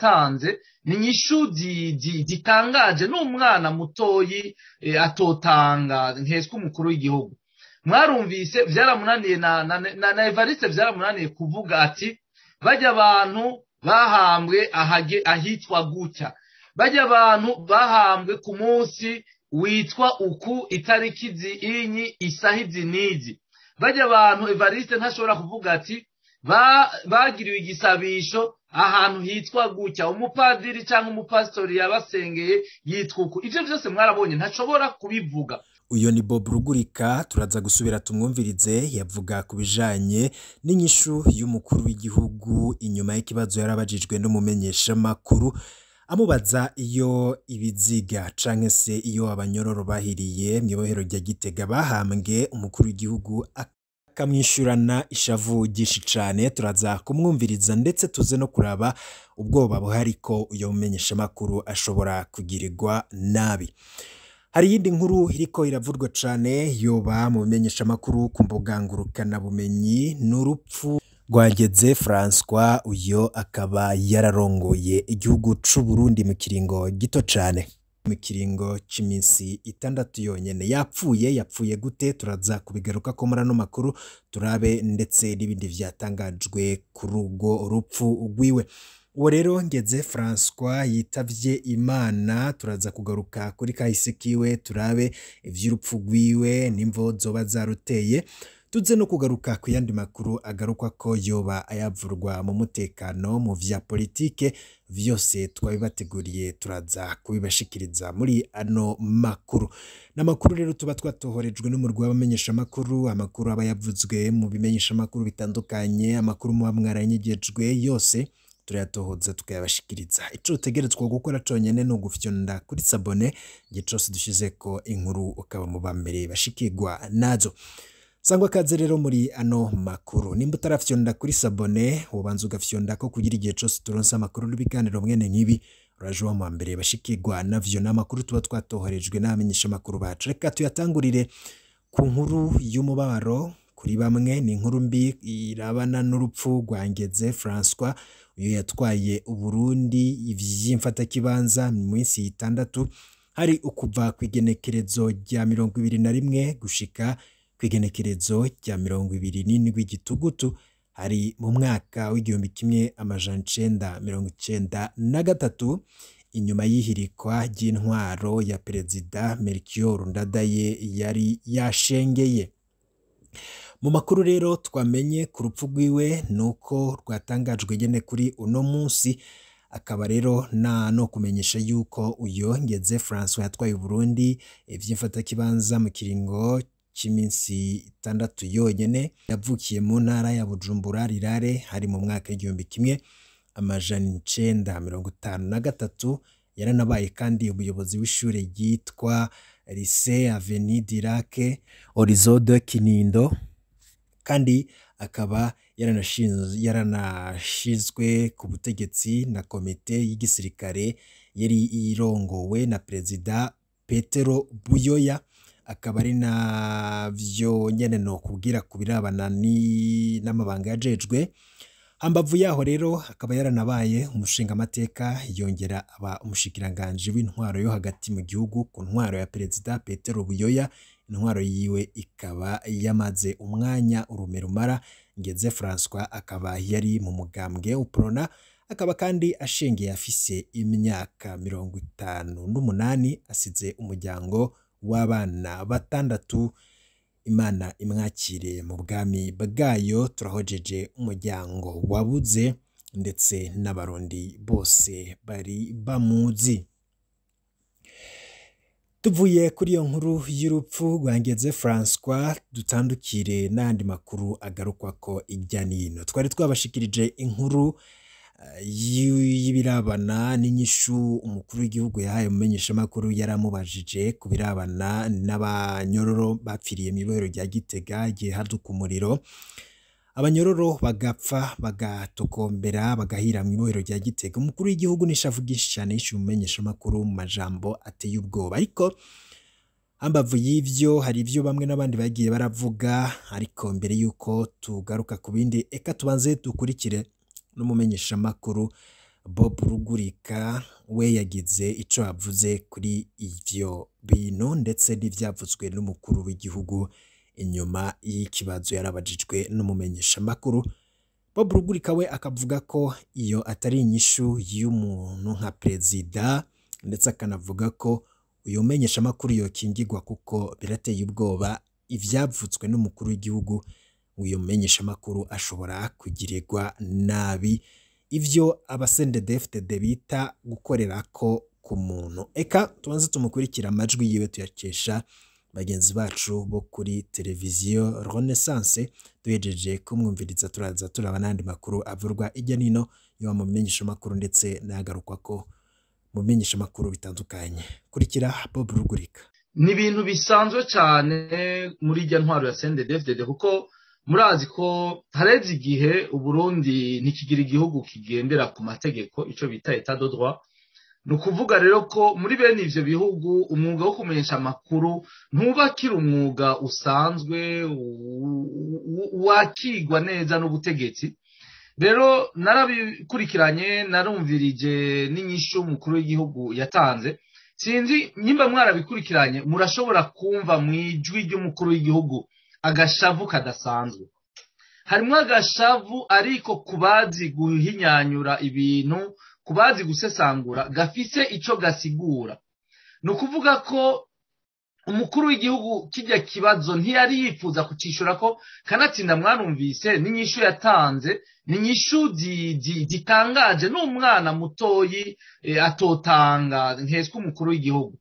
yatanze ni inyishu gitangaje ni umwana mutoyi eh, atotanga nteswe umukuru w'igihugu mwarumvise byaramunaniye na evariste byaramunaniye kuvuga ati bajya abantu bahambwe ahitwa gutya bajya abantu bahambwe ku munsi witwa uku itariki inyi isaha izi n'izi bajya abantu evariste ntashobora kuvuga ati bagiriwe igisabisho ahantu hitwa gutya umupadiri cyangwa umupasitori yabasengeye yitwa uku ibyo byose mwarabonye ntashobora kubivuga uyu ni bob rugurika turaza gusubira tumwumvirize yavuga ku bijyanye n'inyishu y'umukuru w'igihugu inyuma y'ikibazo yarabajijwe n'umumenyeshamakuru amubaza iyo ibiziga cyangwa se iyo abanyororo bahiriye mu ibohero rya gitega bahambwe umukuru w'igihugu akamwishyurana ishavu ryinshi cyane turaza kumwumviriza ndetse tuze no kuraba ubwoba buhari ko uyu mumenyeshamakuru ashobora kugirirwa nabi hari iyindi nkuru iriko iravurwa cyane yoba mu bimenyeshamakuru ku mbuga ngurukanabumenyi ni urupfu rwageze François uyu akaba yararongoye igihugu cy'u Burundi mu kiringo gito cyane mu kiringo cy'iminsi itandatu yonyine yapfuye yapfuye gute turaza kubigaruka ko muri makuru turabe ndetse n'ibindi byatangajwe kuri urwo rupfu rwiwe uwo rero ngeze François yitabye imana turaza kugaruka kuri kahise kiwe turabe iby'urupfu rwiwe n'imvo zoba zaruteye tuze no kugaruka ku yandi makuru agarukwa ko yoba ayavurwa mu mutekano mu vya politike vyose twabibateguriye turaza kubibashikiriza muri ano makuru n'amakuru rero tuba twatohorejwe n'umurwi w'abamenyesha makuru amakuru aba yavuzwe mu bimenyeshamakuru bitandukanye amakuru muba mwaranyegejwe yose turayatohoza tukayabashikiriza ico utegerezwa gukora conyene ni ugufyonda kuri sabone igihe cose dushizeko inkuru ukaba mu ba mbere bashikirwa nazo sangwa akaze rero muri ano makuru nimba utarafyonda kuri sabone ubanza ugafyonda ko kugira igihe cyose turonse amakuru n'ibiganiro mwene nk'ibi uraje wa mbere bashikirwa navyo amakuru tuba twatoherejwe n'abamenyesha amakuru bacu reka tuyatangurire ku nkuru y'umubabaro kuri bamwe ni inkuru mbi irabana n'urupfu rwa Francois uyu yatwaye Uburundi ivy'imfatakibanza mu minsi itandatu hari ukuva ku igenekerezo rya mirongo ibiri na rimwe gushika ku igenekerezo rya mirongo ibiri n'indwi gitugutu hari mu mwaka w'igihumbi kimwe amajana icenda mirongo icyenda na gatatu inyuma y'ihirikwa ry'intwaro ya perezida Melchior Ndadaye yari yashengeye mu makuru rero twamenye ku rupfu rwiwe ni uko rwatangajwe nyine kuri uno munsi akaba rero na no kumenyesha yuko uyongeze Francois yatwaye Burundi by'imfatakibanza mu kiringo cy'iminsi itandatu yonyine, yavukiye mu ntara ya Bujumbura Rirare hari mu mwaka w'igihumbi kimwe amajana icenda mirongo itanu na gatatu, yaranabaye kandi umuyobozi w'ishuri ryitwa Lycée Avenue du Lac de Kinindo kandi akaba yaranashinzwe ku butegetsi na komite y'igisirikare yari irongowe na perezida Petero Buyoya akaba ari nabyo nyine ni ukubwira ku birabana n'amabanga yajejwe hambavu yaho rero akaba yaranabaye umushinga amateka yongera aba umushikiranganji w'intwaro yo hagati mu gihugu ku ntwaro ya perezida Petero Buyoya intwaro yiwe ikaba yamaze umwanya urumerumara ngeze François akaba yari mu mugambwe uprona akaba kandi ashingiye afise imyaka mirongo itanu n'umunani asize umuryango w'abana batandatu imana imwakire mu bwami bwayo turahojeje umuryango wabuze ndetse n'abarundi bose bari bamuzi tuvuye kuri iyo nkuru y'urupfu rwangeze Francois dutandukire n'andi makuru agarukwa ko ijya n'ino twari twabashikirije inkuru y'ibirabana n'inyishu umukuru w'igihugu yahaye umumenyeshamakuru yari amubajije ku birabana n'abanyororo bapfiriye mu ibohero rya Gitega igihe haduka umuriro abanyororo bagapfa bagatokombera bagahira mu ibohero rya Gitega umukuru w'igihugu n'ishavu byinshi cyane yishyuye umumenyeshamakuru mu majambo ateye ubwoba ariko hambavu y'ibyo hari ibyo bamwe n'abandi bagiye baravuga ariko mbere y'uko tugaruka ku bindi reka tubanze dukurikire n'umumenyeshamakuru Bob Rugurika we yagize icyo avuze kuri ibyo bintu ndetse n'ibyavuzwe n'umukuru w'igihugu inyuma y'ikibazo yarabajijwe n'umumenyeshamakuru Bob Rugurika we akavuga ko iyo atari inyishu y'umuntu nka perezida ndetse akanavuga ko uyu menyeshamakuru yokingirwa kuko birateye ubwoba ibyavutswe n'umukuru w'igihugu uyu menyeshamakuru ashobora kugirirwa nabi ibyo abasende abasendedefudede bita gukorera ko ku muntu eka tubanze tumukurikira amajwi yiwe tuyakesha bagenzi bacu bo kuri televiziyo renaissance duhejeje kumwumviriza turaza turaba n'andi makuru avurwa ijya nino yaba mu menyeshamakuru ndetse n'agarukwa ko mu menyeshamakuru bitandukanye kurikira bob rugurika ni ibintu bisanzwe cyane muri ijya ntwaro ya sendedefudede kuko murazi ko hareze igihe uburundi ntikigira igihugu kigendera ku mategeko icyo bita etadodwa ni ukuvuga rero ko muri bene ibyo bihugu umwuga wo kumenyesha amakuru ntubakira umwuga usanzwe wakigwa neza n'ubutegetsi rero narabikurikiranye narumvirije n'inyishyu umukuru w'igihugu yatanze sinzi nimba mwarabikurikiranye murashobora kumva mu ijwi ry'umukuru w'igihugu agashavu kadasanzwe harimo agashavu ariko ku bazi guhinyanyura ibintu kubazi bazi gusesangura gafise icyo gasigura ni ukuvuga ko umukuru w'igihugu kijya kibazo ntiyari yifuza kucishura ko kanatsinda mwarumvise n'inyishu yatanze ni inyishu zitangaje n'umwana mutoyi eh, atotanga nteswe umukuru w'igihugu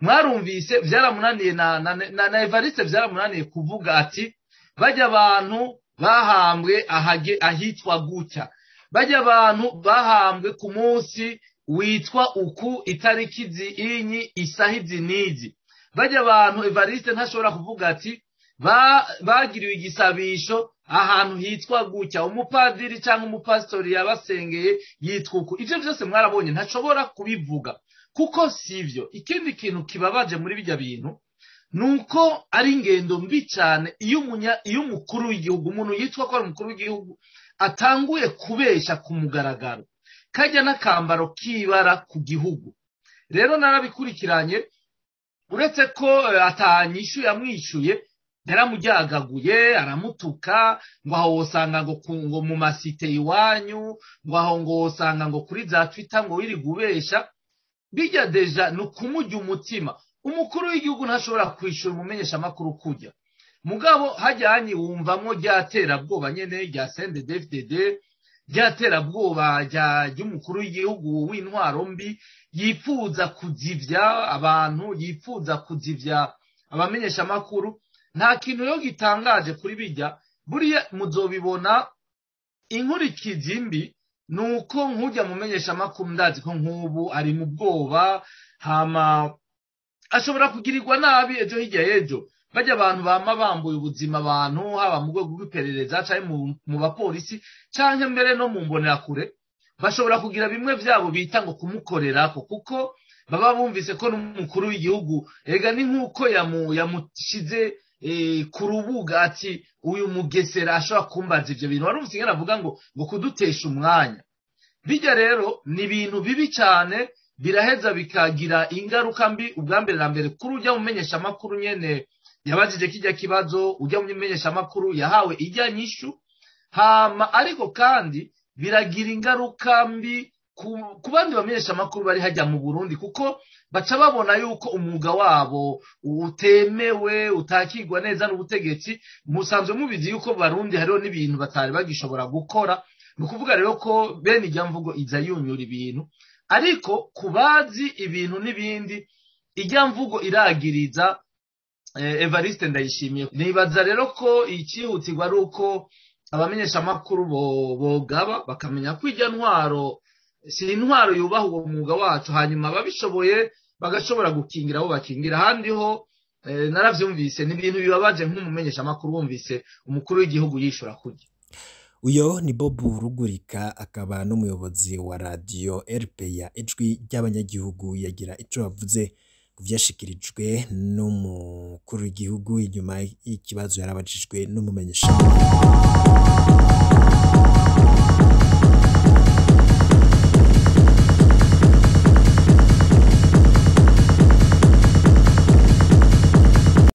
mwarumvise byaramunaniye na evariste byaramunaniye kuvuga ati bajya abantu bahambwe ahitwa gutya bajya abantu bahambwe ku munsi witwa uku itariki inyi isaha ibyi n'igi bajya abantu evariste ntashobora kuvuga ati bagiriwe igisabisho ahantu hitwa gutya umupadiri cyangwa umupasitori yabasengeye yitwa uku ibyo byose mwarabonye ntashobora kubivuga kuko si ikindi kintu kibabaje muri bijya bintu ni uko ari ingendo mbi cyane iyo umukuru w'igihugu umuntu yitwa ko ari umukuru w'igihugu atanguye kubeshya ku mugaragaro kajya n'akambaro kibara ku gihugu rero narabikurikiranye uretse ko eh, atanyishyuye amwishyuye yaramujyagaguye aramutuka ngo aho wosanga ngo mu masite iwanyu ngo aho ngo wosanga ngo kuri za twita ngo wirirwa ubeshya bijya deja ni ukumujya umutima umukuru w'igihugu ntashobora kwishyura amakuru kujya mugabo hajya hanyiwumvamo byaterabwoba nyine rya sende defudede byaterabwoba ry'umukuru w'igihugu w'intwaro mbi yifuza kuzibya abantu yifuza kuzibya abamenyesha amakuru nta kintu yo gitangaje kuri bijya buriya muzobibona inkurikizi mbi ni uko nk'ujya mu menyeshamakuru ndazi ko nk'ubu ari mu bwoba hama ashobora kugirirwa nabi ejo hirya y'ejo bajya abantu bama bambuye ubuzima abantu haba mu rwego rw'iperereza cyangwa mu bapolisi cyangwa mbere no mu mbonerakure bashobora kugira bimwe byabo bita ngo kumukorera kuko baba bumvise ko n'umukuru w'igihugu ega ni nk'uko yamushyize Eh, ku rubuga ati uyu mugesera ashobora kumbaza ibyo bintu wari ubusigaye aravuga ngo ngo kudutesha umwanya bijya rero ni ibintu bibi cyane biraheza bikagira ingaruka mbi ubwa mbere na mbere kuri ujya mumenyesha amakuru nyine yabajije kijya kibazo ujya mumenyesha amakuru yahawe ijya nyishu hama ariko kandi biragira ingaruka mbi ku bandi bamenyesha amakuru bari hajya mu burundi kuko baca babona yuko umwuga wabo utemewe utakigwa neza n'ubutegetsi musanzwe mubizi yuko barundi hariho n'ibintu batari bagishobora gukora ni ukuvuga rero ko bene ijya mvugo ijya yunyura ibintu ariko ku bazi ibintu n'ibindi ijya mvugo iragiriza eh, evariste ndayishimiye nibaza rero ko icyihutirwa ari uko abamenyeshamakuru bogaba bakamenya ko ijya ntwaro si intwaro yubaha uwo mwuga wacu hanyuma ababishoboye bagashobora gukingira aho bakingira ahandi ho eh, narabyumvise ni ibintu bibabaje nk'umumenyeshamakuru wumvise umukuru w'igihugu yishyura kujya uyo ni bob rugurika akaba n'umuyobozi wa radiyo erupe ya ijwi ry'abanyagihugu yagira icyo bavuze ku byashyikirijwe n'umukuru w'igihugu inyuma y'ikibazo yarabajijwe n'umumenyeshamakuru